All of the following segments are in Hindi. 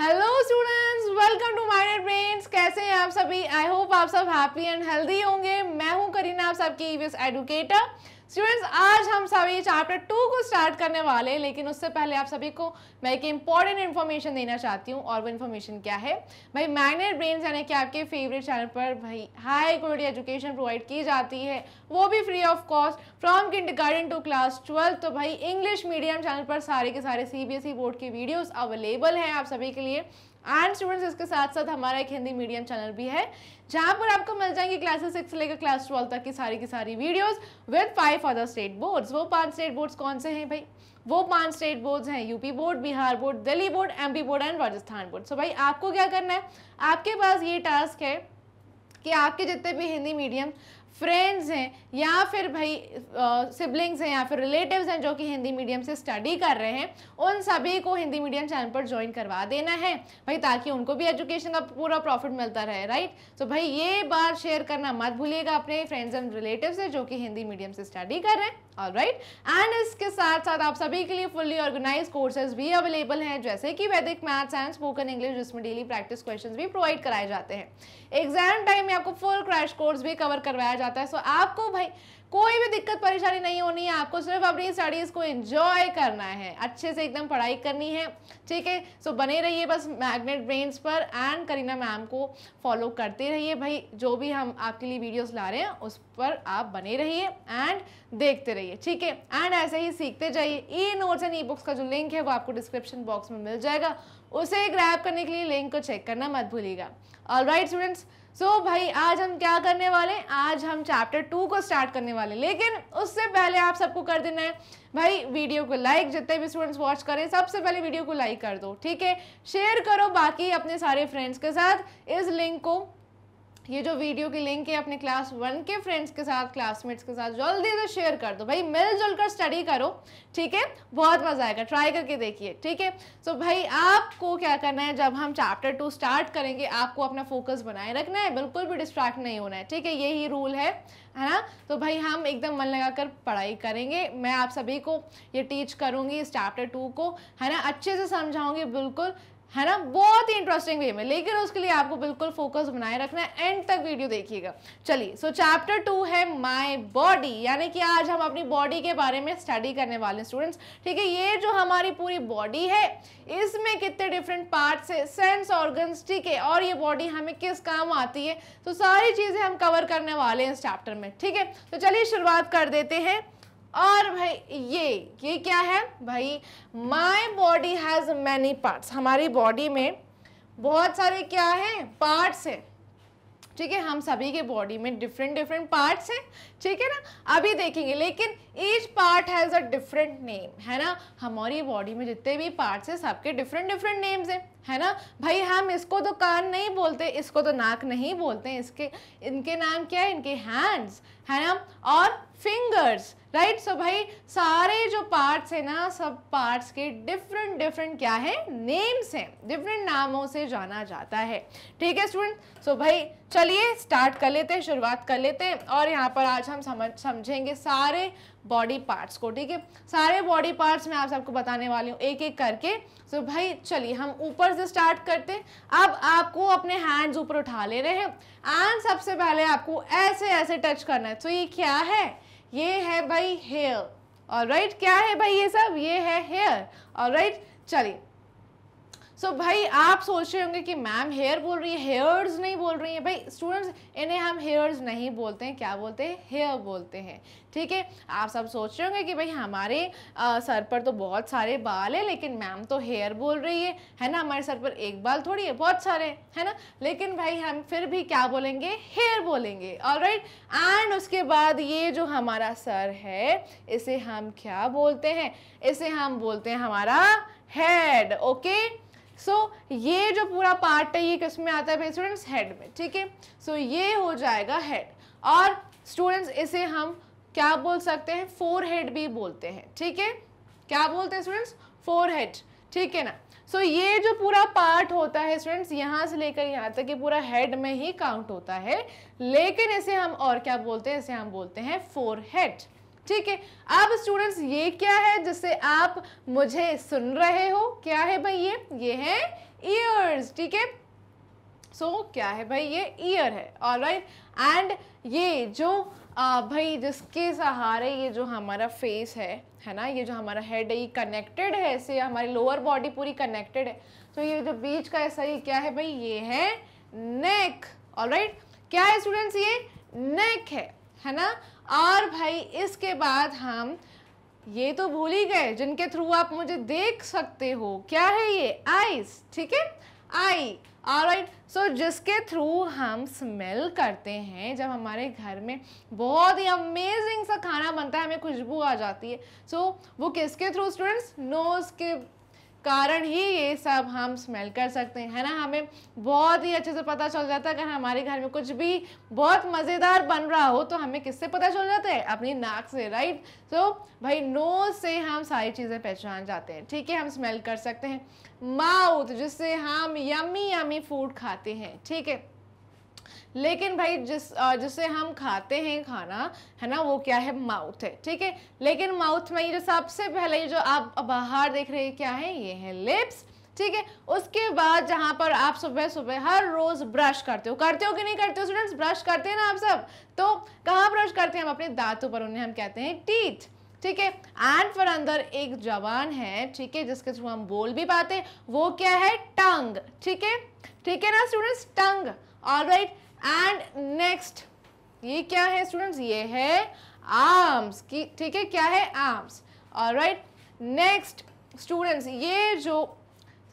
Hello students welcome to Minded Brains कैसे हैं आप सभी आई होप आप सब हैप्पी एंड हेल्दी होंगे मैं हूं करीना आप सबकी एडुकेटर स्टूडेंट्स आज हम सभी चैप्टर टू को स्टार्ट करने वाले हैं लेकिन उससे पहले आप सभी को मैं एक इंपॉर्टेंट इन्फॉर्मेशन देना चाहती हूँ और वो इन्फॉर्मेशन क्या है भाई मैग्नेट ब्रेन यानी कि आपके फेवरेट चैनल पर भाई हाई क्वालिटी एजुकेशन प्रोवाइड की जाती है वो भी free of cost from kindergarten to class twelfth तो भाई इंग्लिश मीडियम चैनल पर सारे के सारे सी बोर्ड e के वीडियोज़ अवेलेबल हैं आप सभी के लिए एंड स्टूडेंट्स इसके साथ साथ हमारा एक हिंदी मीडियम चैनल भी है जहां पर आपको मिल जाएंगी क्लासेस सिक्स लेकर क्लास ट्वेल्व तक की सारी की सारी videos with five other state boards वो पांच स्टेट बोर्ड्स कौन से हैं भाई वो पांच स्टेट बोर्ड्स हैं UP board Bihar board Delhi board MP board and Rajasthan board so भाई आपको क्या करना है आपके पास ये टास्क है कि आपके जितने भी हिंदी मीडियम फ्रेंड्स हैं या फिर भाई सिबलिंग्स हैं या फिर रिलेटिव्स हैं जो कि हिंदी मीडियम से स्टडी कर रहे हैं उन सभी को हिंदी मीडियम चैनल पर ज्वाइन करवा देना है भाई ताकि उनको भी एजुकेशन का पूरा प्रॉफिट मिलता रहे राइट तो भाई ये बार शेयर करना मत भूलिएगा अपने फ्रेंड्स एंड रिलेटिव से जो कि हिंदी मीडियम से स्टडी कर रहे हैं राइट एंड इसके साथ साथ आप सभी के लिए फुल्ली ऑर्गेनाइज कोर्सेज भी अवेलेबल हैं जैसे कि Vedic maths and spoken English जिसमें डेली प्रैक्टिस क्वेश्चन भी प्रोवाइड कराए जाते हैं एग्जाम टाइम में आपको फुल क्रैश कोर्स भी कवर करवाया जाता है सो so, आपको भाई कोई भी दिक्कत परेशानी नहीं होनी है आपको सिर्फ अपनी स्टडीज़ को एंजॉय करना है अच्छे से एकदम पढ़ाई करनी है ठीक है सो बने रहिए बस मैग्नेट ब्रेन्स पर एंड करीना मैम को फॉलो करते रहिए भाई जो भी हम आपके लिए वीडियोस ला रहे हैं उस पर आप बने रहिए एंड देखते रहिए ठीक है एंड ऐसे ही सीखते जाइए e notes and e books का जो लिंक है वो आपको डिस्क्रिप्शन बॉक्स में मिल जाएगा उसे ग्रैप करने के लिए लिंक को चेक करना मत भूलिएगा all right students so so, भाई आज हम क्या करने वाले हैं आज हम चैप्टर टू को स्टार्ट करने वाले लेकिन उससे पहले आप सबको कर देना है भाई वीडियो को लाइक जितने भी स्टूडेंट्स वॉच करें सबसे पहले वीडियो को लाइक कर दो ठीक है शेयर करो बाकी अपने सारे फ्रेंड्स के साथ इस लिंक को ये जो वीडियो की लिंक है अपने क्लास वन के फ्रेंड्स के साथ क्लासमेट्स के साथ जल्दी से शेयर कर दो भाई मिलजुल कर स्टडी करो ठीक है बहुत मज़ा आएगा ट्राई करके देखिए ठीक है सो भाई आपको क्या करना है जब हम चैप्टर टू स्टार्ट करेंगे आपको अपना फोकस बनाए रखना है बिल्कुल भी डिस्ट्रैक्ट नहीं होना है ठीक है यही रूल है है ना तो भाई हम एकदम मन लगा कर पढ़ाई करेंगे मैं आप सभी को ये टीच करूँगी इस चैप्टर टू को है ना अच्छे से समझाऊँगी बिल्कुल है ना बहुत ही इंटरेस्टिंग वे में लेकिन उसके लिए आपको बिल्कुल फोकस बनाए रखना है एंड तक वीडियो देखिएगा चलिए सो चैप्टर टू है माय बॉडी यानी कि आज हम अपनी बॉडी के बारे में स्टडी करने वाले स्टूडेंट्स ठीक है ये जो हमारी पूरी बॉडी है इसमें कितने डिफरेंट पार्ट्स है सेंस ऑर्गन्स ठीक है और ये बॉडी हमें किस काम आती है तो सारी चीज़ें हम कवर करने वाले हैं इस चैप्टर में ठीक है तो चलिए शुरुआत कर देते हैं और भाई ये ये क्या है भाई my body has many parts हमारी बॉडी में बहुत सारे क्या है पार्ट्स हैं ठीक है हम सभी के बॉडी में डिफरेंट डिफरेंट पार्ट्स हैं ठीक है ना अभी देखेंगे लेकिन each part has a different name है ना हमारी बॉडी में जितने भी पार्ट्स हैं सबके डिफरेंट डिफरेंट नेम्स हैं है ना भाई हम इसको तो कान नहीं बोलते इसको तो नाक नहीं बोलते इसके इनके नाम क्या है इनके हैंड्स है ना और fingers right right? So so भाई सारे जो पार्ट्स है ना सब पार्ट्स के डिफरेंट डिफरेंट क्या है नेम्स हैं डिफरेंट नामों से जाना जाता है ठीक है स्टूडेंट सो so भाई चलिए स्टार्ट कर लेते हैं शुरुआत कर लेते हैं और यहाँ पर आज हम समझ समझेंगे सारे बॉडी पार्ट्स को ठीक है सारे बॉडी पार्ट्स मैं आप सबको बताने वाली हूँ एक एक करके सो so भाई चलिए हम ऊपर से स्टार्ट करते हैं अब आपको अपने हैंड्स ऊपर उठा ले रहे हैं एंड सबसे पहले आपको ऐसे ऐसे टच करना है तो so ये क्या है ये है भाई हेयर और राइट क्या है भाई ये सब ये है हेयर और राइट चलिए सो so, भाई आप सोच रहे होंगे कि मैम हेयर बोल रही है हेयर्स नहीं बोल रही है भाई स्टूडेंट्स इन्हें हम हेयर्स नहीं बोलते हैं क्या बोलते हैं हेयर बोलते हैं ठीक है आप सब सोच रहे होंगे कि भाई हमारे आ, सर पर तो बहुत सारे बाल हैं लेकिन मैम तो हेयर बोल रही है है ना हमारे सर पर एक बाल थोड़ी है बहुत सारे है ना लेकिन भाई हम फिर भी क्या बोलेंगे हेयर बोलेंगे ऑल एंड उसके बाद ये जो हमारा सर है इसे हम क्या बोलते हैं इसे हम बोलते हैं हमारा head okay okay? So so, ये जो पूरा पार्ट है ये किस में आता है स्टूडेंट्स हेड में ठीक है सो ये हो जाएगा हेड और स्टूडेंट्स इसे हम क्या बोल सकते हैं फोर हेड भी बोलते हैं ठीक है क्या बोलते हैं स्टूडेंट्स फोर हेड ठीक है ना सो so, ये जो पूरा पार्ट होता है स्टूडेंट्स यहाँ से लेकर यहाँ तक ये पूरा हेड में ही काउंट होता है लेकिन इसे हम और क्या बोलते हैं इसे हम बोलते हैं फोर हेड ठीक है अब स्टूडेंट्स ये क्या है जिसे आप मुझे सुन रहे हो क्या है भाई ये ये है ईयर्स ठीक है सो क्या है भाई ये ईयर है ऑल राइट एंड ये जो आ, भाई जिसके सहारे ये जो हमारा फेस है है ना ये जो हमारा हेड है ये कनेक्टेड है ऐसे हमारी लोअर बॉडी पूरी कनेक्टेड है तो ये जो बीच का ऐसा ये क्या है भाई ये है नेक ऑल राइट क्या है स्टूडेंट्स ये नेक है है ना और भाई इसके बाद हम ये तो भूल ही गए जिनके थ्रू आप मुझे देख सकते हो क्या है ये आइस ठीक है आई राइट सो जिसके थ्रू हम स्मेल करते हैं जब हमारे घर में बहुत ही अमेजिंग सा खाना बनता है हमें खुशबू आ जाती है सो so, वो किसके थ्रू स्टूडेंट्स नोज़ के कारण ही ये सब हम स्मेल कर सकते हैं है ना हमें बहुत ही अच्छे से पता चल जाता है अगर हमारे घर में कुछ भी बहुत मज़ेदार बन रहा हो तो हमें किससे पता चल जाता है अपनी नाक से राइट सो so, भाई नोज से हम सारी चीज़ें पहचान जाते हैं ठीक है हम स्मेल कर सकते हैं माउथ जिससे हम यमी यमी फूड खाते हैं ठीक है लेकिन भाई जिस जिसे हम खाते हैं खाना है ना वो क्या है माउथ है ठीक है लेकिन माउथ में ये जो सबसे पहले ये जो आप बाहर देख रहे हैं क्या है ये है लिप्स ठीक है उसके बाद जहां पर आप सुबह सुबह हर रोज़ ब्रश करते हो करते हो कि नहीं करते हो स्टूडेंट्स ब्रश करते हैं ना आप सब तो कहाँ ब्रश करते हैं हम अपने दांतों पर उन्हें हम कहते हैं टीथ ठीक है एंड पर अंदर एक जवान है ठीक है जिसके थ्रू हम बोल भी पाते वो क्या है टंग ठीक है ठीक है ना students tongue all right and next ये क्या है स्टूडेंट्स ये है आर्म्स की ठीक है क्या है आर्म्स और राइट नेक्स्ट स्टूडेंट्स ये जो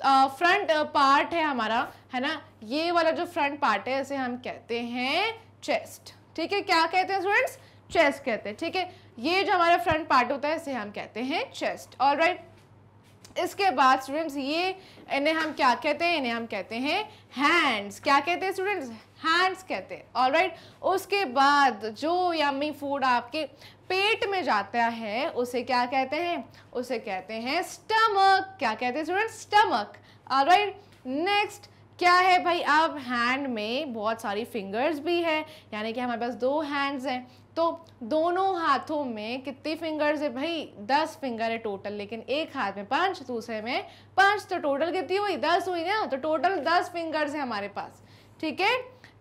फ्रंट uh, पार्ट uh, है हमारा है ना ये वाला जो फ्रंट पार्ट है इसे हम कहते हैं चेस्ट ठीक है क्या कहते हैं स्टूडेंट्स चेस्ट कहते हैं ठीक है ये जो हमारा फ्रंट पार्ट होता है इसे हम कहते हैं चेस्ट और राइट इसके बाद स्टूडेंट्स ये इन्हें हम क्या कहते हैं इन्हें हम कहते हैं हैंड्स क्या कहते हैं स्टूडेंट्स हैंड्स कहते हैं ऑल राइट उसके बाद जो यमी फूड आपके पेट में जाता है उसे क्या कहते हैं उसे कहते हैं स्टमक क्या कहते हैं student stomach all right next क्या है भाई अब हैंड में बहुत सारी फिंगर्स भी है यानी कि हमारे पास दो हैंड्स हैं तो दोनों हाथों में कितनी फिंगर्स है भाई दस फिंगर है टोटल लेकिन एक हाथ में पांच दूसरे में पांच तो टोटल कितनी हुई दस हुई ना तो टोटल दस फिंगर्स है हमारे पास ठीक है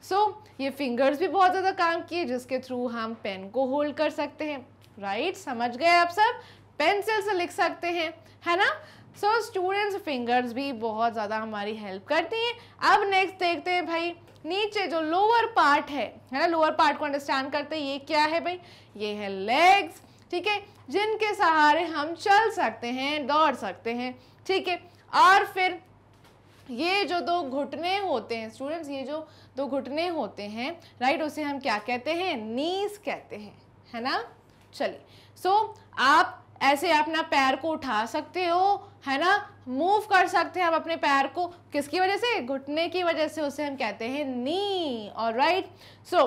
सो so, ये फिंगर्स भी बहुत ज़्यादा काम किए जिसके थ्रू हम पेन को होल्ड कर सकते हैं राइट right? समझ गए आप सब पेंसिल से लिख सकते हैं है ना सो स्टूडेंट्स फिंगर्स भी बहुत ज़्यादा हमारी हेल्प करती हैं अब नेक्स्ट देखते हैं भाई नीचे जो लोअर पार्ट है है ना लोअर पार्ट को अंडरस्टैंड करते हैं ये क्या है भाई ये है लेग्स ठीक है जिनके सहारे हम चल सकते हैं दौड़ सकते हैं ठीक है और फिर ये जो दो घुटने होते हैं स्टूडेंट्स ये जो दो तो घुटने होते हैं राइट उसे हम क्या कहते हैं नीस कहते हैं है ना चलिए सो so, आप ऐसे अपना पैर को उठा सकते हो है ना मूव कर सकते हैं आप अपने पैर को किसकी वजह से घुटने की वजह से उसे हम कहते हैं नी और राइट सो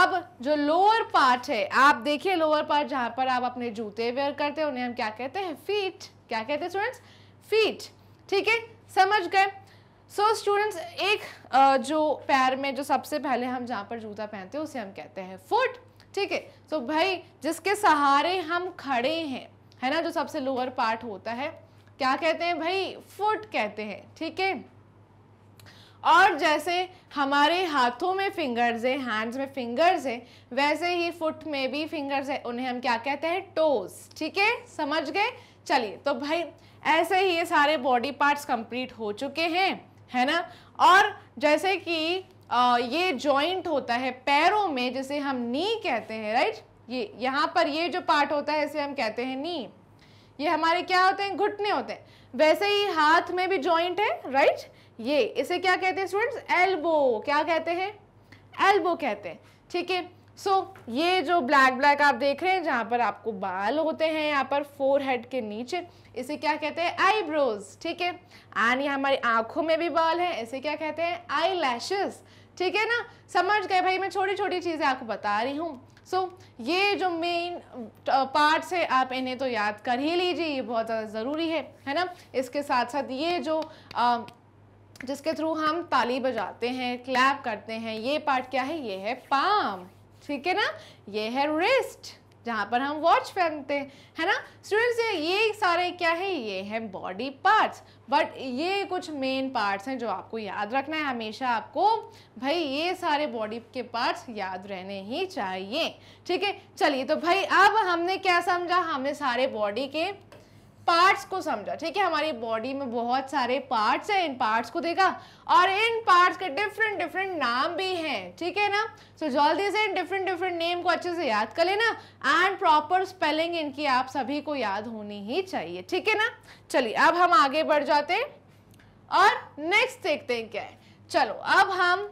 अब जो लोअर पार्ट है आप देखिए लोअर पार्ट जहां पर आप अपने जूते वेयर करते हैं उन्हें हम क्या कहते हैं फीट क्या कहते हैं स्टूडेंट्स फीट ठीक है समझ गए सो so, स्टूडेंट्स एक जो पैर में जो सबसे पहले हम जहाँ पर जूता पहनते हैं उसे हम कहते हैं फुट ठीक है तो भाई जिसके सहारे हम खड़े हैं है ना जो सबसे लोअर पार्ट होता है क्या कहते हैं भाई फुट कहते हैं ठीक है और जैसे हमारे हाथों में फिंगर्स है हैंड्स में फिंगर्स है वैसे ही फुट में भी फिंगर्स है उन्हें हम क्या कहते हैं टोज ठीक है समझ गए चलिए तो भाई ऐसे ही ये सारे बॉडी पार्ट्स कंप्लीट हो चुके हैं है ना और जैसे कि ये जॉइंट होता है पैरों में जिसे हम नी कहते हैं राइट ये यहाँ पर ये जो पार्ट होता है इसे हम कहते हैं नी ये हमारे क्या होते हैं घुटने होते हैं वैसे ही हाथ में भी जॉइंट है राइट ये इसे क्या कहते हैं स्टूडेंट्स एल्बो क्या कहते हैं एल्बो कहते हैं ठीक है सो so, ये जो ब्लैक ब्लैक आप देख रहे हैं जहाँ पर आपको बाल होते हैं यहाँ पर फोर हेड के नीचे इसे क्या कहते हैं आईब्रोज ठीक है एंड ये हमारी आँखों में भी बाल हैं इसे क्या कहते हैं आई लैशेस ठीक है ना समझ गए भाई मैं छोटी छोटी चीज़ें आपको बता रही हूँ सो so, ये जो मेन पार्ट्स है आप इन्हें तो याद कर ही लीजिए ये बहुत ज़्यादा ज़रूरी है है ना इसके साथ साथ ये जो आ, uh, जिसके थ्रू हम ताली बजाते हैं क्लैप करते हैं ये पार्ट क्या है ये है पाम ठीक है ना ये है रिस्ट जहाँ पर हम वॉच पहनते हैं है ना स्टूडेंट्स ये सारे क्या है ये है बॉडी पार्ट्स बट ये कुछ मेन पार्ट्स हैं जो आपको याद रखना है हमेशा आपको भाई ये सारे बॉडी के पार्ट्स याद रहने ही चाहिए ठीक है चलिए तो भाई अब हमने क्या समझा हमने सारे बॉडी के पार्ट्स को समझा ठीक है हमारी बॉडी में बहुत सारे पार्ट्स हैं इन पार्ट्स को देखा और इन पार्ट्स के डिफरेंट डिफरेंट नाम भी हैं ठीक है ना सो so, जल्दी से इन डिफरेंट डिफरेंट नेम को अच्छे से याद कर लेना एंड प्रॉपर स्पेलिंग इनकी आप सभी को याद होनी ही चाहिए ठीक है ना चलिए अब हम आगे बढ़ जाते हैं और नेक्स्ट देखते हैं क्या है चलो अब हम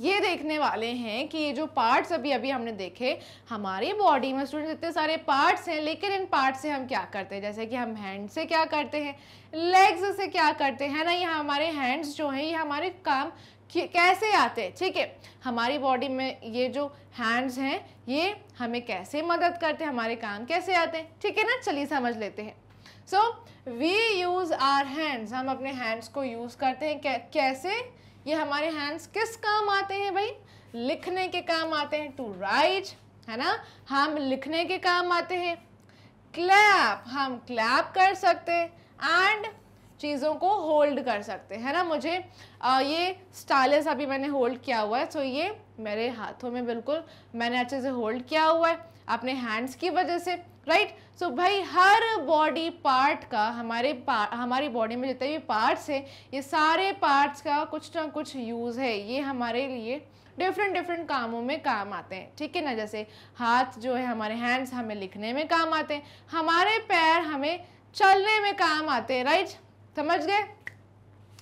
ये देखने वाले हैं कि ये जो पार्ट्स अभी अभी हमने देखे हमारे बॉडी में स्टूडेंट्स इतने सारे पार्ट्स हैं लेकिन इन पार्ट्स से हम क्या करते हैं जैसे कि हम हैंड से क्या करते हैं लेग्स से क्या करते हैं ना ये हमारे हैंड्स जो हैं ये हमारे काम कैसे आते हैं ठीक है हमारी बॉडी में ये जो हैंड्स हैं ये हमें कैसे मदद करते हैं हमारे काम कैसे आते हैं ठीक है ना चलिए समझ लेते हैं so we use our hands हम अपने हैंड्स को यूज़ करते हैं कैसे ये हमारे हैंड्स किस काम आते हैं भाई लिखने के काम आते हैं टू राइट है ना हम लिखने के काम आते हैं क्लैप हम क्लैप कर सकते हैं एंड चीज़ों को होल्ड कर सकते हैं ना मुझे आ, ये स्टाइलस अभी मैंने होल्ड किया हुआ है सो ये मेरे हाथों में बिल्कुल मैंने अच्छे से होल्ड किया हुआ है अपने हैंड्स की वजह से राइट right? सो so, भाई हर बॉडी पार्ट का हमारे पार, हमारी बॉडी में जितने भी पार्ट्स हैं ये सारे पार्ट्स का कुछ ना कुछ यूज़ है ये हमारे लिए डिफरेंट डिफरेंट कामों में काम आते हैं ठीक है ना जैसे हाथ जो है हमारे हैंड्स हमें लिखने में काम आते हैं हमारे पैर हमें चलने में काम आते हैं राइट समझ गए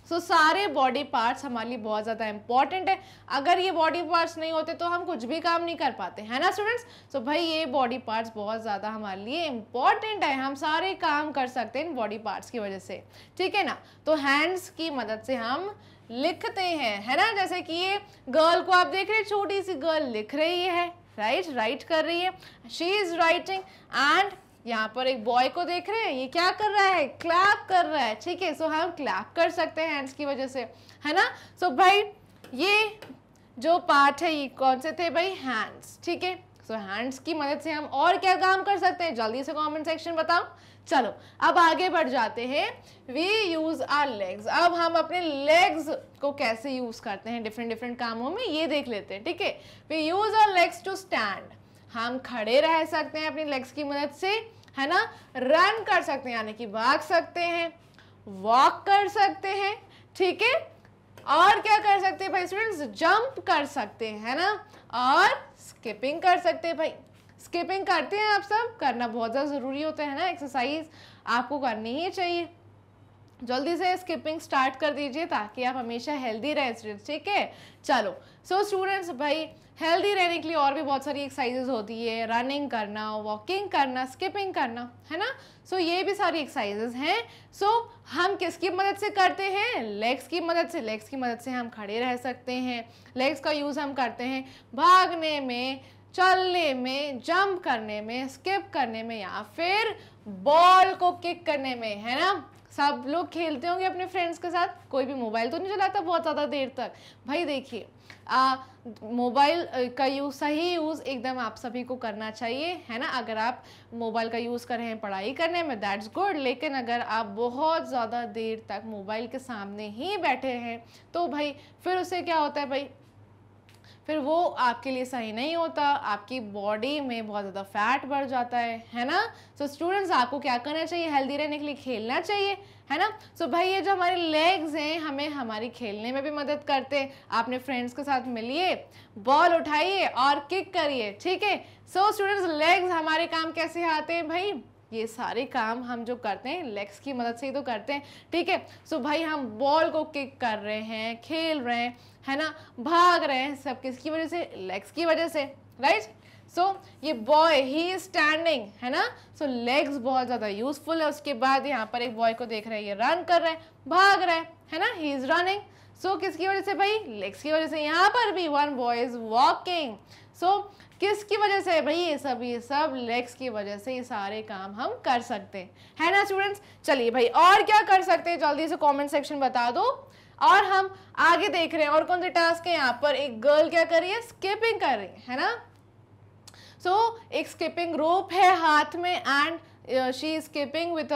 सो so, सारे बॉडी पार्ट्स हमारे लिए बहुत ज़्यादा इंपॉर्टेंट है अगर ये बॉडी पार्ट्स नहीं होते तो हम कुछ भी काम नहीं कर पाते हैं ना स्टूडेंट्स सो so, भाई ये बॉडी पार्ट्स बहुत ज़्यादा हमारे लिए इंपॉर्टेंट है हम सारे काम कर सकते हैं इन बॉडी पार्ट्स की वजह से ठीक है ना तो हैंड्स की मदद से हम लिखते हैं है ना जैसे कि ये गर्ल को आप देख रहे हैं छोटी सी गर्ल लिख रही है राइट right? राइट right कर रही है शी इज़ राइटिंग एंड यहाँ पर एक बॉय को देख रहे हैं ये क्या कर रहा है क्लैप कर रहा है ठीक है सो हम क्लैप कर सकते हैं हैंड्स की वजह से है ना सो so, भाई ये जो पार्ट है ये कौन से थे भाई हैंड्स ठीक है सो हैंड्स की मदद से हम और क्या काम कर सकते हैं जल्दी से कमेंट सेक्शन बताओ चलो अब आगे बढ़ जाते हैं वी यूज़ आर लेग्स अब हम अपने लेग्स को कैसे यूज़ करते हैं डिफरेंट डिफरेंट कामों में ये देख लेते हैं ठीक है we use our legs to stand हम खड़े रह सकते हैं अपनी लेग्स की मदद से है ना रन कर सकते हैं यानी कि भाग सकते हैं वॉक कर सकते हैं ठीक है और क्या कर सकते हैं भाई स्टूडेंट्स जंप कर सकते हैं है ना और स्किपिंग कर सकते हैं भाई स्किपिंग करते हैं आप सब करना बहुत ज़्यादा ज़रूरी होता है ना एक्सरसाइज आपको करनी ही चाहिए जल्दी से स्किपिंग स्टार्ट कर दीजिए ताकि आप हमेशा हेल्दी रहें स्टूडेंट्स ठीक है चलो सो so, स्टूडेंट्स भाई हेल्दी रहने के लिए और भी बहुत सारी एक्सरसाइजेज होती है रनिंग करना वॉकिंग करना स्किपिंग करना है ना सो so, ये भी सारी एक्सरसाइजेज हैं सो so, हम किसकी मदद से करते हैं लेग्स की मदद से लेग्स की मदद से हम खड़े रह सकते हैं लेग्स का यूज़ हम करते हैं भागने में चलने में जंप करने में स्किप करने में या फिर बॉल को किक करने में है ना सब लोग खेलते होंगे अपने फ्रेंड्स के साथ कोई भी मोबाइल तो नहीं चलाता बहुत ज़्यादा देर तक भाई देखिए मोबाइल का यूज़ सही यूज़ एकदम आप सभी को करना चाहिए है ना अगर आप मोबाइल का यूज़ कर रहे हैं पढ़ाई करने में दैट्स गुड लेकिन अगर आप बहुत ज़्यादा देर तक मोबाइल के सामने ही बैठे हैं तो भाई फिर उसे क्या होता है भाई फिर वो आपके लिए सही नहीं होता आपकी बॉडी में बहुत ज़्यादा फैट बढ़ जाता है है ना सो so स्टूडेंट्स आपको क्या करना चाहिए हेल्दी रहने के लिए खेलना चाहिए है ना सो so भाई ये जो हमारे लेग्स हैं हमें हमारी खेलने में भी मदद करते हैं आपने फ्रेंड्स के साथ मिलिए बॉल उठाइए और किक करिए ठीक है सो स्टूडेंट्स लेग्स हमारे काम कैसे आते हैं भाई ये सारे काम हम जो करते हैं लेग्स की मदद से ही तो करते हैं ठीक है सो so भाई हम बॉल को किक कर रहे हैं खेल रहे हैं है ना भाग रहे हैं सब किसकी वजह से लेग्स की वजह से राइट सो so, ये बॉय ही इज स्टैंडिंग है ना सो लेग्स बहुत ज़्यादा यूजफुल है उसके बाद यहाँ पर एक बॉय को देख रहे हैं ये रन कर रहा है भाग रहा है है ना ही इज़ रनिंग सो किसकी वजह से भाई लेग्स की वजह से यहाँ पर भी one boy is walking so किसकी वजह से भाई ये सब ये सब लेग्स की वजह से ये सारे काम हम कर सकते हैं है ना स्टूडेंट्स चलिए भाई और क्या कर सकते हैं जल्दी से कमेंट सेक्शन बता दो और हम आगे देख रहे हैं और कौन से टास्क है यहाँ पर एक गर्ल क्या कर रही है स्किपिंग कर रही है ना सो एक स्किपिंग रोप है हाथ में and she is skipping with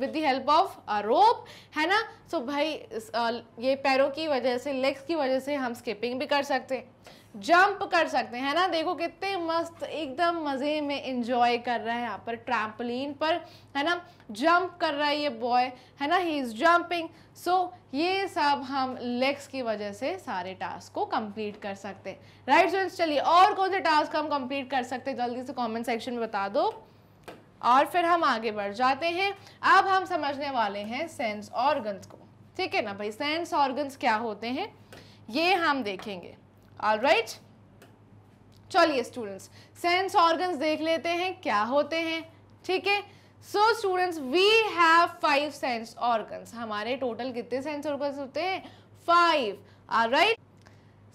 with the help of a rope है ना सो so, भाई uh, ये पैरों की वजह से लेग्स की वजह से हम स्किपिंग भी कर सकते हैं जंप कर सकते हैं ना देखो कितने मस्त एकदम मज़े में इंजॉय कर रहे हैं यहाँ पर ट्रैम्पलिन पर है ना जंप कर रहा है ये बॉय है ना ही इज़ जंपिंग सो ये सब हम लेग्स की वजह से सारे टास्क को कंप्लीट कर सकते हैं राइट स्टूडेंट्स चलिए और कौन से टास्क हम कंप्लीट कर सकते हैं जल्दी से कमेंट सेक्शन में बता दो और फिर हम आगे बढ़ जाते हैं अब हम समझने वाले हैं सेंस ऑर्गन्स को ठीक है ना भाई सेंस ऑर्गन्स क्या होते हैं ये हम देखेंगे राइट चलिए स्टूडेंट्स सेंस ऑर्गन्स देख लेते हैं क्या होते हैं ठीक है so students we have five sense organs हमारे टोटल कितने सेंस ऑर्गन्स होते हैं five right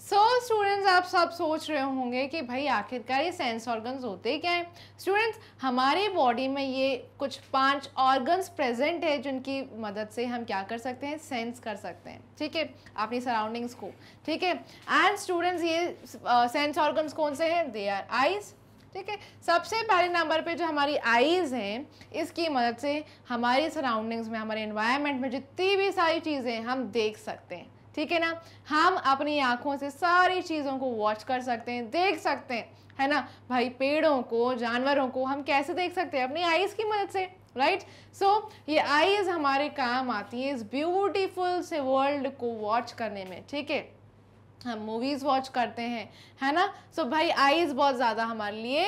so so, students आप सब सोच रहे होंगे कि भाई आखिरकार ये सेंस ऑर्गन्स होते क्या हैं स्टूडेंट्स हमारे बॉडी में ये कुछ पांच ऑर्गन्स प्रेजेंट है जिनकी मदद से हम क्या कर सकते हैं सेंस कर सकते हैं ठीक है अपनी सराउंडिंग्स को ठीक है एंड स्टूडेंट्स ये सेंस uh, ऑर्गन्स कौन से हैं दे आर आइज़ ठीक है सबसे पहले नंबर पे जो हमारी आईज़ हैं इसकी मदद से हमारी सराउंडिंग्स में हमारे इन्वायरमेंट में जितनी भी सारी चीज़ें हम देख सकते हैं ठीक है ना हम अपनी आंखों से सारी चीज़ों को वॉच कर सकते हैं देख सकते हैं है ना भाई पेड़ों को जानवरों को हम कैसे देख सकते हैं अपनी आईज़ की मदद से राइट right? सो so, ये आईज़ हमारे काम आती है इस ब्यूटीफुल से वर्ल्ड को वॉच करने में ठीक है हम मूवीज़ वॉच करते हैं है ना सो so, भाई आईज़ बहुत ज़्यादा हमारे लिए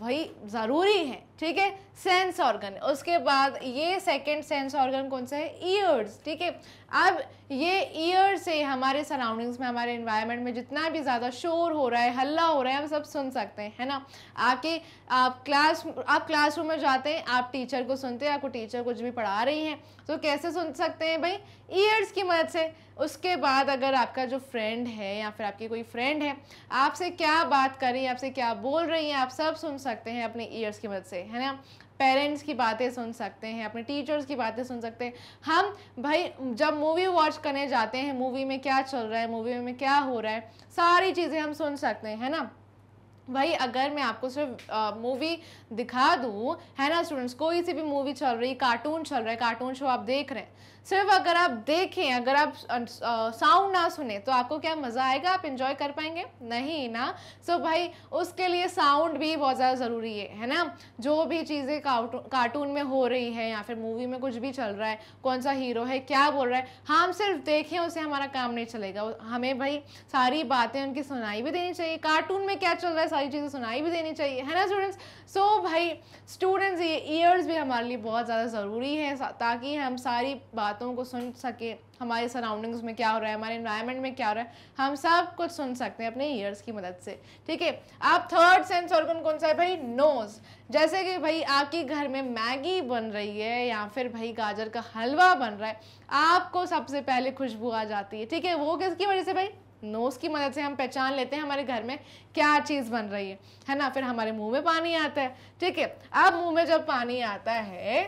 भाई ज़रूरी है ठीक है सेंस ऑर्गन उसके बाद ये सेकंड सेंस ऑर्गन कौन सा है ईयर्स ठीक है अब ये ईयर से हमारे सराउंडिंग्स में हमारे इन्वायरमेंट में जितना भी ज़्यादा शोर हो रहा है हल्ला हो रहा है हम सब सुन सकते हैं है ना आपके आप क्लास आप क्लासरूम में जाते हैं आप टीचर को सुनते हैं आपको टीचर कुछ भी पढ़ा रही हैं तो कैसे सुन सकते हैं भाई ईयर्स की मदद से उसके बाद अगर आपका जो फ्रेंड है या फिर आपकी कोई फ्रेंड है आपसे क्या बात कर रही है आपसे क्या बोल रही है आप सब सुन सकते हैं अपने ईयर्स की मदद से है ना पेरेंट्स की बातें सुन सकते हैं अपने टीचर्स की बातें सुन सकते हैं हम भाई जब मूवी वॉच करने जाते हैं मूवी में क्या चल रहा है मूवी में क्या हो रहा है सारी चीज़ें हम सुन सकते हैं है ना भाई अगर मैं आपको सिर्फ मूवी दिखा दूँ है ना स्टूडेंट्स कोई सी भी मूवी चल रही कार्टून चल रहा है कार्टून शो आप देख रहे हैं सिर्फ अगर आप देखें अगर आप साउंड ना सुने तो आपको क्या मज़ा आएगा आप इन्जॉय कर पाएंगे नहीं ना सो भाई उसके लिए साउंड भी बहुत ज़्यादा ज़रूरी है है ना जो भी चीज़ें कार्टून में हो रही है या फिर मूवी में कुछ भी चल रहा है कौन सा हीरो है क्या बोल रहा है हम सिर्फ देखें उसे हमारा काम नहीं चलेगा हमें भाई सारी बातें उनकी सुनाई भी देनी चाहिए कार्टून में क्या चल रहा है सारी चीज़ें सुनाई भी देनी चाहिए है ना स्टूडेंट्स सो भाई स्टूडेंट्स ये ईयर्स भी हमारे लिए बहुत ज़्यादा ज़रूरी है ताकि हम सारी बात बातों को सुन सके हमारे सराउंडिंग्स में क्या हो रहा है हमारे इन्वायरमेंट में क्या हो रहा है हम सब कुछ सुन सकते हैं अपने ईयर्स की मदद से ठीक है आप थर्ड सेंस ऑर्गन कौन सा है भाई नोज़ जैसे कि भाई आपके घर में मैगी बन रही है या फिर भाई गाजर का हलवा बन रहा है आपको सबसे पहले खुशबू आ जाती है ठीक है वो किसकी वजह से भाई नोज़ की मदद से हम पहचान लेते हैं हमारे घर में क्या चीज़ बन रही है है ना फिर हमारे मुंह में पानी आता है ठीक है अब मुंह में जब पानी आता है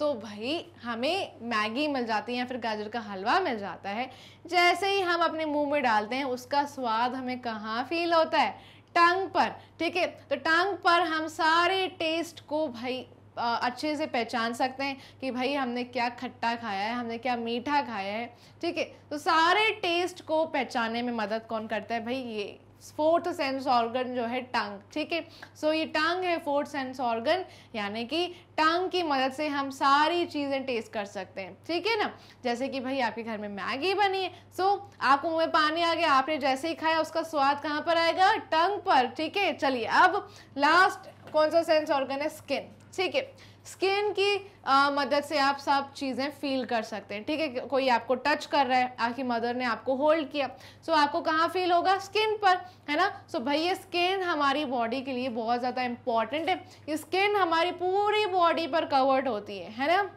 तो भाई हमें मैगी मिल जाती है या फिर गाजर का हलवा मिल जाता है जैसे ही हम अपने मुंह में डालते हैं उसका स्वाद हमें कहाँ फील होता है टंग पर ठीक है तो टंग पर हम सारे टेस्ट को भाई अच्छे से पहचान सकते हैं कि भाई हमने क्या खट्टा खाया है हमने क्या मीठा खाया है ठीक है तो सारे टेस्ट को पहचानने में मदद कौन करता है भाई ये फोर्थ सेंस ऑर्गन जो है टंग ठीक है सो ये टंग है फोर्थ सेंस ऑर्गन यानी कि टंग की मदद से हम सारी चीज़ें टेस्ट कर सकते हैं ठीक है ना जैसे कि भाई आपके घर में मैगी बनी है सो so, आपको मुँह में पानी आ गया आपने जैसे ही खाया उसका स्वाद कहाँ पर आएगा टंग पर ठीक है चलिए अब लास्ट कौन सा सेंस ऑर्गन है स्किन ठीक है स्किन की आ, मदद से आप सब चीज़ें फील कर सकते हैं ठीक है कोई आपको टच कर रहा है आपकी मदर ने आपको होल्ड किया सो so, आपको कहाँ फील होगा स्किन पर है ना सो so, भाई ये स्किन हमारी बॉडी के लिए बहुत ज़्यादा इम्पॉर्टेंट है ये स्किन हमारी पूरी बॉडी पर कवर्ड होती है है ना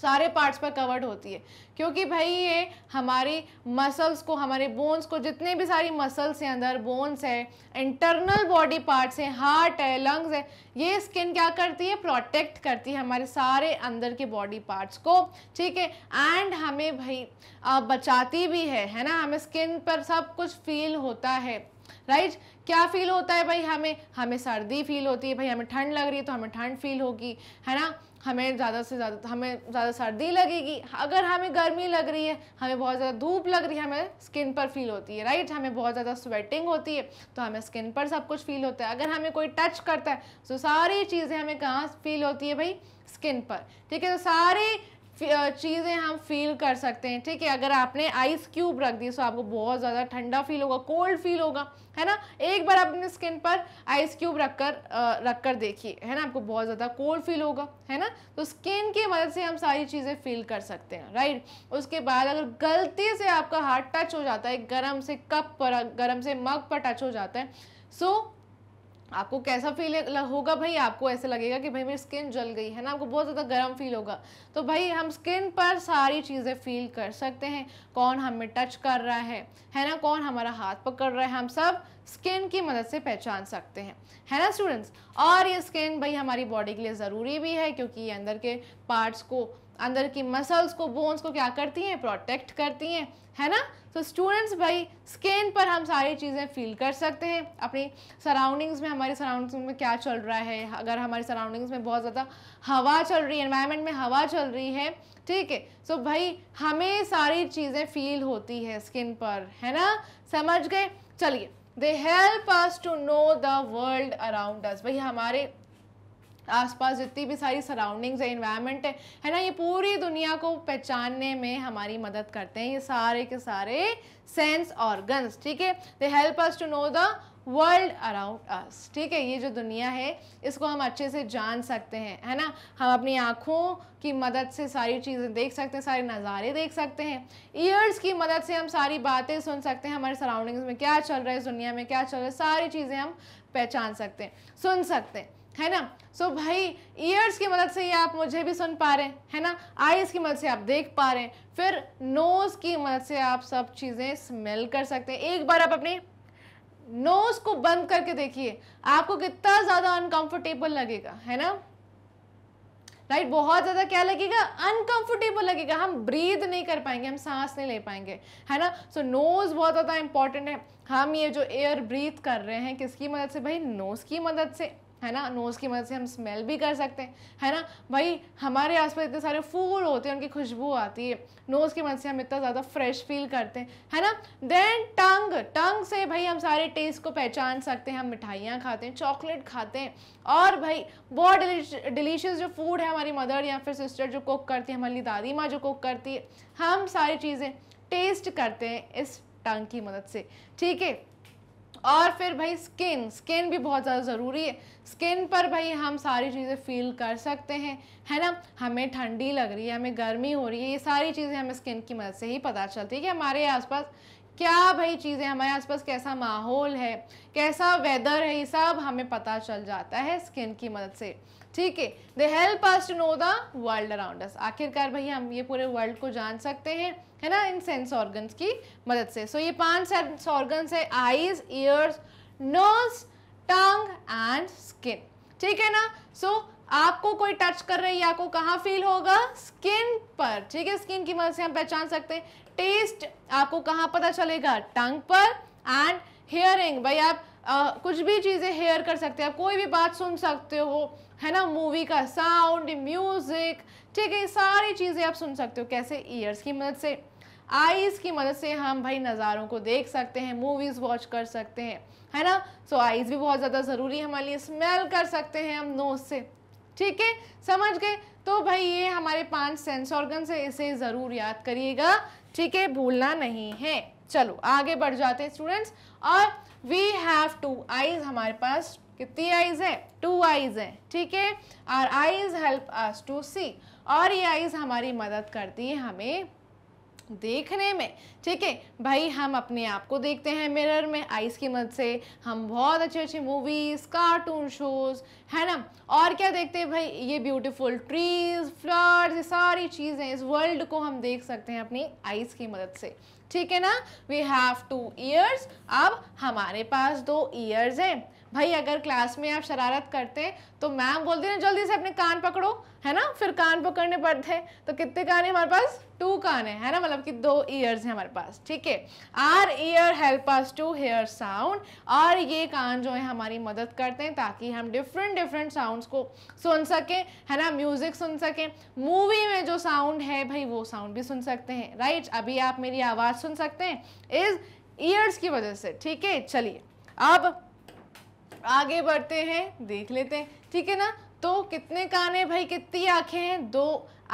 सारे पार्ट्स पर कवर्ड होती है क्योंकि भाई ये हमारी मसल्स को हमारे बोन्स को जितने भी सारी मसल्स हैं अंदर बोन्स है इंटरनल बॉडी पार्ट्स हैं हार्ट है लंग्स है ये स्किन क्या करती है प्रोटेक्ट करती है हमारे सारे अंदर के बॉडी पार्ट्स को ठीक है एंड हमें भाई बचाती भी है है ना हमें स्किन पर सब कुछ फील होता है राइट right? क्या फील होता है भाई हमें हमें सर्दी फील होती है भाई हमें ठंड लग रही है तो हमें ठंड फील होगी है ना हमें ज़्यादा से ज़्यादा हमें ज़्यादा सर्दी लगेगी अगर हमें गर्मी लग रही है हमें बहुत ज़्यादा धूप लग रही है हमें स्किन पर फील होती है राइट हमें बहुत ज़्यादा स्वेटिंग होती है तो हमें स्किन पर सब कुछ फील होता है अगर हमें कोई टच करता है तो सारी चीज़ें हमें कहाँ फील होती है भाई स्किन पर ठीक है तो सारे चीज़ें हम फील कर सकते हैं ठीक है अगर आपने आइस क्यूब रख दी तो आपको बहुत ज़्यादा ठंडा फील होगा कोल्ड फील होगा है ना एक बार अपने स्किन पर आइस क्यूब रख कर रख कर देखिए है ना आपको बहुत ज़्यादा कोल्ड फील होगा है ना तो स्किन की मदद से हम सारी चीज़ें फील कर सकते हैं राइट उसके बाद अगर गलती से आपका हार्ट टच हो जाता है गर्म से कप पर गर्म से मग पर टच हो जाता है सो आपको कैसा फील होगा भाई आपको ऐसे लगेगा कि भाई मेरी स्किन जल गई है ना आपको बहुत ज़्यादा गर्म फील होगा तो भाई हम स्किन पर सारी चीज़ें फील कर सकते हैं कौन हमें टच कर रहा है है ना कौन हमारा हाथ पकड़ रहा है हम सब स्किन की मदद से पहचान सकते हैं है ना स्टूडेंट्स और ये स्किन भाई हमारी बॉडी के लिए ज़रूरी भी है क्योंकि ये अंदर के पार्ट्स को अंदर की मसल्स को बोन्स को क्या करती हैं प्रोटेक्ट करती हैं है ना तो स्टूडेंट्स भाई स्किन पर हम सारी चीज़ें फील कर सकते हैं अपनी सराउंडिंग्स में हमारी सराउंडिंग्स में क्या चल रहा है अगर हमारी सराउंडिंग्स में बहुत ज़्यादा हवा चल रही है इन्वायरमेंट में हवा चल रही है ठीक है सो भाई हमें सारी चीज़ें फील होती है स्किन पर है ना समझ गए चलिए they help us to know the world around us भाई हमारे आसपास जितनी भी सारी सराउंडिंग्स है इन्वायरमेंट है है ना ये पूरी दुनिया को पहचानने में हमारी मदद करते हैं ये सारे के सारे सेंस ऑर्गन्स ठीक है they help us to know the world around us ठीक है ये जो दुनिया है इसको हम अच्छे से जान सकते हैं है ना हम अपनी आँखों की मदद से सारी चीज़ें देख सकते हैं सारे नज़ारे देख सकते हैं ईयर्स की मदद से हम सारी बातें सुन सकते हैं हमारे सराउंडिंग्स में क्या चल रहा है इस दुनिया में क्या चल रहा है सारी चीज़ें हम पहचान सकते हैं सुन सकते हैं है ना सो so भाई ईयर्स की मदद से ही आप मुझे भी सुन पा रहे हैं है ना आईज की मदद से आप देख पा रहे हैं फिर नोज़ की मदद से आप सब चीज़ें स्मेल कर सकते हैं एक बार आप अपने नोज़ को बंद करके देखिए आपको कितना ज़्यादा अनकंफर्टेबल लगेगा है ना राइट right, बहुत ज़्यादा क्या लगेगा अनकंफर्टेबल लगेगा हम ब्रीद नहीं कर पाएंगे हम सांस नहीं ले पाएंगे है ना सो so, नोज़ बहुत ज़्यादा इंपॉर्टेंट है हम ये जो एयर ब्रीथ कर रहे हैं किसकी मदद से भाई नोज़ की मदद से है ना नोज़ की मदद से हम स्मेल भी कर सकते हैं है ना भाई हमारे आसपास इतने सारे फूल होते हैं उनकी खुशबू आती है नोज़ की मदद से हम इतना ज़्यादा फ्रेश फील करते हैं है ना देन टंग टंग से भाई हम सारे टेस्ट को पहचान सकते हैं हम मिठाइयाँ खाते हैं चॉकलेट खाते हैं और भाई बहुत डिलीशियस जो फूड है हमारी मदर या फिर सिस्टर जो कुक करती है हमारी दादी माँ जो कुक करती है हम सारी चीज़ें टेस्ट करते हैं इस टंग की मदद से ठीक है और फिर भाई स्किन स्किन भी बहुत ज़्यादा ज़रूरी है स्किन पर भाई हम सारी चीज़ें फील कर सकते हैं है ना हमें ठंडी लग रही है हमें गर्मी हो रही है ये सारी चीज़ें हमें स्किन की मदद से ही पता चलती है कि हमारे आसपास क्या भाई चीज़ें हमारे आसपास कैसा माहौल है कैसा वेदर है ये सब हमें पता चल जाता है स्किन की मदद से ठीक है they help us to know the world around us आखिरकार भाई हम ये पूरे वर्ल्ड को जान सकते हैं है ना इन सेंस ऑर्गन्स की मदद से सो so, ये पांच सेंस ऑर्गन्स है eyes ears nose tongue and skin ठीक है ना सो so, आपको कोई टच कर रही है आपको कहाँ फील होगा स्किन पर ठीक है स्किन की मदद से हम पहचान सकते हैं टेस्ट आपको कहाँ पता चलेगा टंग पर एंड हेयरिंग भाई आप आ, कुछ भी चीज़ें हेयर कर सकते हैं आप कोई भी बात सुन सकते हो है ना मूवी का साउंड म्यूज़िक ठीक है सारी चीज़ें आप सुन सकते हो कैसे ईयर्स की मदद से आईज़ की मदद से हम भाई नज़ारों को देख सकते हैं मूवीज़ वॉच कर सकते हैं है ना सो आईज़ भी बहुत ज़्यादा ज़रूरी है हमारे लिए स्मेल कर सकते हैं हम नोज से ठीक है समझ गए तो भाई ये हमारे पांच सेंस ऑर्गन से इसे ज़रूर याद करिएगा ठीक है भूलना नहीं है चलो आगे बढ़ जाते हैं स्टूडेंट्स और वी हैव टू आईज हमारे पास कितनी आईज है टू आईज है ठीक है और eyes help us to see और ये आईज हमारी मदद करती है हमें देखने में ठीक है भाई हम अपने आप को देखते हैं मिरर में आइस की मदद से हम बहुत अच्छे अच्छे मूवीज़ कार्टून शोज़ है ना और क्या देखते हैं भाई ये ब्यूटीफुल ट्रीज फ्लावर्स ये सारी चीज़ें इस वर्ल्ड को हम देख सकते हैं अपनी आइस की मदद से ठीक है ना वी हैव टू ईयर्स अब हमारे पास दो ईयर्स हैं भाई अगर क्लास में आप शरारत करते हैं तो मैम बोलती ना जल्दी से अपने कान पकड़ो है ना फिर कान पकड़ने पड़ते हैं तो कितने कान है हमारे पास टू कान है है ना मतलब कि दो ईयर्स हैं हमारे पास ठीक है our ear help us to hear sound और ये कान जो है हमारी मदद करते हैं ताकि हम डिफरेंट डिफरेंट साउंड्स को सुन सकें है ना म्यूज़िक सुन सकें मूवी में जो साउंड है भाई वो साउंड भी सुन सकते हैं राइट अभी आप मेरी आवाज़ सुन सकते हैं इज़ ईयर्स की वजह से ठीक है चलिए अब आगे बढ़ते हैं देख लेते हैं ठीक है ना तो कितने कान है भाई कितनी आंखें हैं दो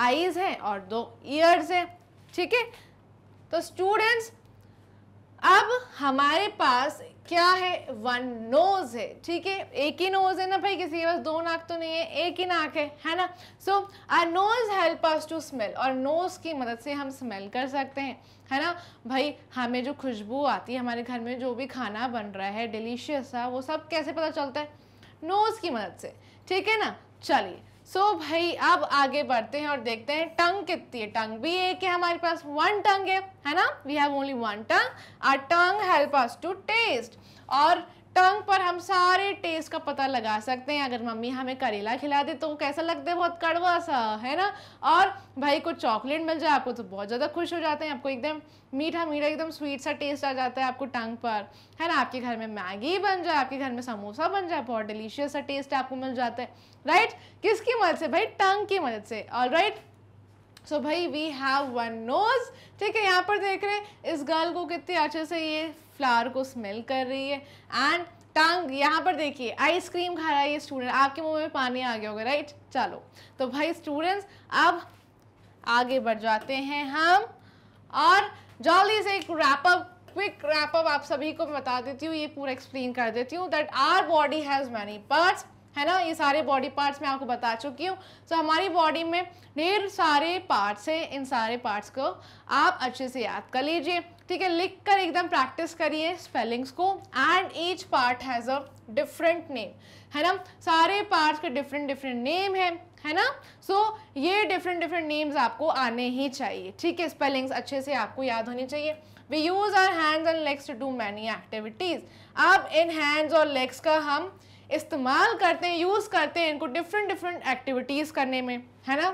आईज हैं और दो ईयर्स हैं ठीक है तो स्टूडेंट्स अब हमारे पास क्या है वन नोज है ठीक है एक ही नोज है ना भाई किसी के पास दो नाक तो नहीं है एक ही नाक है है ना so our nose help us to smell और नोज की मदद से हम स्मेल कर सकते हैं है ना भाई हमें जो खुशबू आती है हमारे घर में जो भी खाना बन रहा है डिलीशियस सा वो सब कैसे पता चलता है नोज़ की मदद से ठीक है ना चलिए सो so भाई अब आगे बढ़ते हैं और देखते हैं टंग कितनी है टंग भी एक है हमारे पास वन टंग है है ना we have only one tongue our tongue help us to taste और टंग पर हम सारे टेस्ट का पता लगा सकते हैं अगर मम्मी हमें करेला खिला दे तो वो कैसा लगता है बहुत कड़वा सा है ना और भाई को चॉकलेट मिल जाए आपको तो बहुत ज़्यादा खुश हो जाते हैं आपको एकदम मीठा मीठा एकदम स्वीट सा टेस्ट आ जाता है आपको टंग पर है ना आपके घर में मैगी बन जाए आपके घर में समोसा बन जाए बहुत डिलीशियस सा टेस्ट आपको मिल जाता है राइट किसकी मदद से भाई टंग की मदद से और राइट सो भाई वी हैव वन नोज ठीक है यहाँ पर देख रहे हैं इस गर्ल को कितने अच्छे से ये फ्लावर को स्मेल कर रही है एंड टांग यहाँ पर देखिए आइसक्रीम खा रहा है ये स्टूडेंट आपके मुंह में पानी आ गया होगा राइट चलो तो भाई स्टूडेंट्स अब आगे बढ़ जाते हैं हम और जल्दी से एक रैपअप क्विक रैपअप आप सभी को मैं बता देती हूँ ये पूरा एक्सप्लेन कर देती हूँ that our body has many parts है ना ये सारे बॉडी पार्ट्स मैं आपको बता चुकी हूँ सो so, हमारी बॉडी में ढेर सारे पार्ट्स हैं इन सारे पार्ट्स को आप अच्छे से याद कर लीजिए ठीक है लिख कर एकदम प्रैक्टिस करिए स्पेलिंग्स को and each part has a different name है ना सारे पार्ट्स के डिफरेंट डिफरेंट नेम है है ना सो so, ये डिफरेंट डिफरेंट नेम्स आपको आने ही चाहिए ठीक है स्पेलिंग्स अच्छे से आपको याद होनी चाहिए we use our hands and legs to do many activities अब इन हैंड्स और लेग्स का हम इस्तेमाल करते हैं यूज़ करते हैं इनको डिफरेंट डिफरेंट एक्टिविटीज़ करने में है ना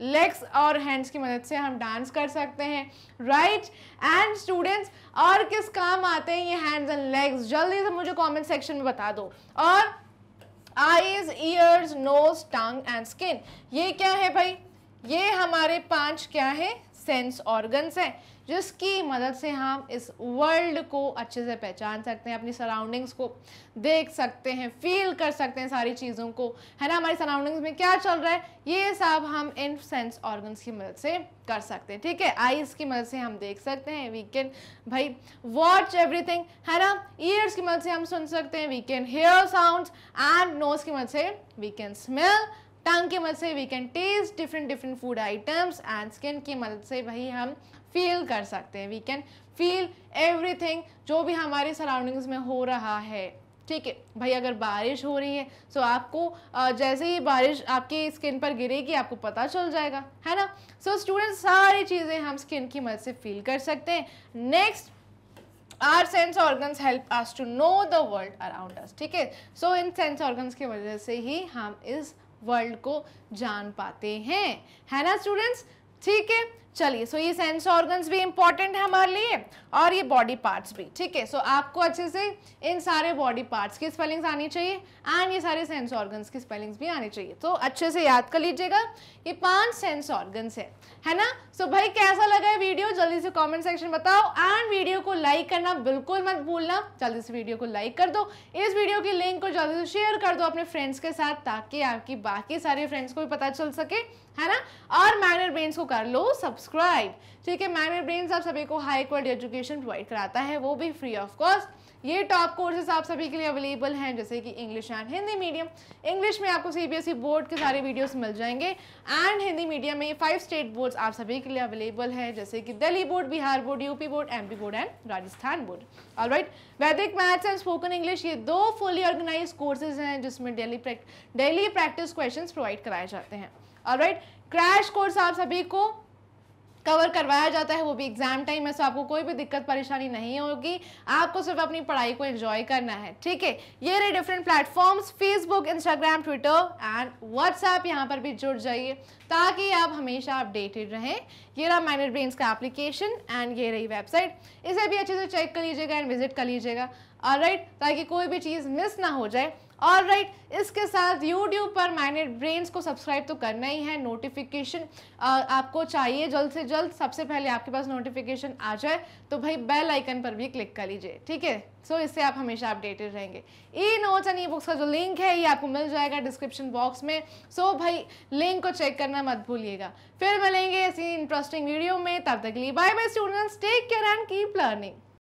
लेग्स और हैंड्स की मदद से हम डांस कर सकते हैं राइट एंड स्टूडेंट्स और किस काम आते हैं ये हैंड्स एंड लेग्स जल्दी से मुझे कमेंट सेक्शन में बता दो और eyes ears nose tongue and skin ये क्या है भाई ये हमारे पांच क्या है सेंस ऑर्गन्स हैं जिसकी मदद से हम इस वर्ल्ड को अच्छे से पहचान सकते हैं अपनी सराउंडिंग्स को देख सकते हैं फील कर सकते हैं सारी चीज़ों को है ना हमारी सराउंडिंग्स में क्या चल रहा है ये सब हम इन सेंस ऑर्गन्स की मदद से कर सकते हैं ठीक है आईज की मदद से हम देख सकते हैं वी कैन भाई वॉच एवरीथिंग है ना ईयर्स की मदद से हम सुन सकते हैं we can hear sound and nose की मदद से वी कैन स्मेल टांग के मदद से we can taste different different food items and skin की मदद से वही हम फील कर सकते हैं वी कैन फील एवरीथिंग जो भी हमारे सराउंडिंग्स में हो रहा है ठीक है भाई अगर बारिश हो रही है सो तो आपको जैसे ही बारिश आपकी स्किन पर गिरेगी आपको पता चल जाएगा है ना सो so, स्टूडेंट सारी चीज़ें हम स्किन की मदद से फील कर सकते हैं next our sense organs help us to know the world around us ठीक है सो इन सेंस ऑर्गन्स की वजह से ही हम इस वर्ल्ड को जान पाते हैं है ना स्टूडेंट्स ठीक है चलिए सो ये सेंस ऑर्गन्स भी इंपॉर्टेंट है हमारे लिए और ये बॉडी पार्ट्स भी ठीक है सो आपको अच्छे से इन सारे बॉडी पार्ट्स की स्पेलिंग्स आनी चाहिए एंड ये सारे सेंस ऑर्गन्स की स्पेलिंग्स भी आनी चाहिए तो अच्छे से याद कर लीजिएगा ये पांच सेंस ऑर्गन्स है है ना सो so, भाई कैसा लगा है वीडियो जल्दी से कॉमेंट सेक्शन बताओ एंड वीडियो को लाइक करना बिल्कुल मत भूलना जल्दी से वीडियो को लाइक कर दो इस वीडियो की लिंक को जल्दी से शेयर कर दो अपने फ्रेंड्स के साथ ताकि आपकी बाकी सारे फ्रेंड्स को भी पता चल सके है ना और मैनर ब्रेन्स को कर लो सब सब्सक्राइब ठीक है माइनर ब्रेन आप सभी को हाई क्वालिटी एजुकेशन प्रोवाइड कराता है वो भी फ्री ऑफ कॉस्ट ये टॉप कोर्सेस आप सभी के लिए अवेलेबल हैं जैसे कि English and Hindi medium English में आपको सीबीएसई बोर्ड e के सारे वीडियोस मिल जाएंगे एंड हिंदी मीडियम में फाइव स्टेट बोर्ड्स आप सभी के लिए अवेलेबल हैं जैसे कि Delhi board Bihar board UP board MP board and Rajasthan board और Vedic maths and spoken English ये दो फुली ऑर्गेनाइज कोर्सेज हैं जिसमें daily daily practice question provide कराए जाते हैं और क्रैश कोर्स आप सभी को कवर करवाया जाता है वो भी एग्जाम टाइम है सो आपको कोई भी दिक्कत परेशानी नहीं होगी आपको सिर्फ अपनी पढ़ाई को एंजॉय करना है ठीक है ये रहे different platforms Facebook Instagram Twitter and WhatsApp यहाँ पर भी जुड़ जाइए ताकि आप हमेशा अपडेटेड रहें ये रहा माइनर ब्रेन्स का एप्लीकेशन एंड ये रही वेबसाइट इसे भी अच्छे से चेक कर लीजिएगा एंड विजिट कर लीजिएगा राइट ताकि कोई भी चीज़ मिस ना हो जाए और राइट right, इसके साथ यूट्यूब पर माइने ब्रेन्स को सब्सक्राइब तो करना ही है नोटिफिकेशन आपको चाहिए जल्द से जल्द सबसे पहले आपके पास नोटिफिकेशन आ जाए तो भाई बेल आइकन पर भी क्लिक कर लीजिए ठीक है सो इससे आप हमेशा अपडेटेड रहेंगे e notes and e books का जो लिंक है ये आपको मिल जाएगा डिस्क्रिप्शन बॉक्स में सो so, भाई लिंक को चेक करना मत भूलिएगा फिर मिलेंगे ऐसी इंटरेस्टिंग वीडियो में तब तक लिए bye bye students take care and keep learning